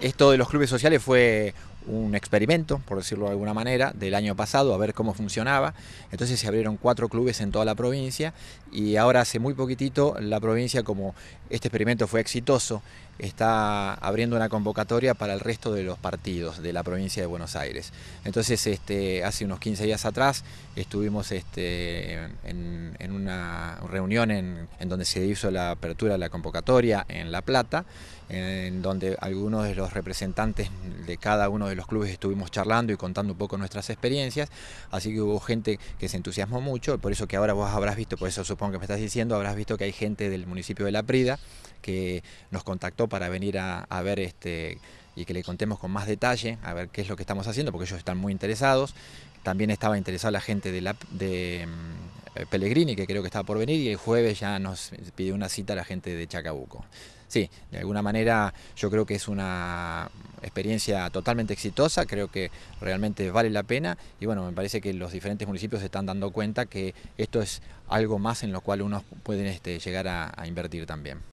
esto de los clubes sociales fue un experimento, por decirlo de alguna manera, del año pasado, a ver cómo funcionaba. Entonces se abrieron cuatro clubes en toda la provincia y ahora hace muy poquitito la provincia, como este experimento fue exitoso, está abriendo una convocatoria para el resto de los partidos de la provincia de Buenos Aires. Entonces, este, hace unos 15 días atrás estuvimos este, en, una reunión en, en donde se hizo la apertura de la convocatoria en La Plata, en donde algunos de los representantes cada uno de los clubes estuvimos charlando y contando un poco nuestras experiencias, así que hubo gente que se entusiasmó mucho, por eso que ahora vos habrás visto, por eso supongo que me estás diciendo, habrás visto que hay gente del municipio de La Prida que nos contactó para venir a, ver este y que le contemos con más detalle, a ver qué es lo que estamos haciendo, porque ellos están muy interesados. También estaba interesada la gente de, de eh, Pellegrini, que creo que estaba por venir, y el jueves ya nos pidió una cita la gente de Chacabuco. Sí, de alguna manera yo creo que es una, experiencia totalmente exitosa, creo que realmente vale la pena y bueno, me parece que los diferentes municipios se están dando cuenta que esto es algo más en lo cual unos pueden este, llegar a invertir también.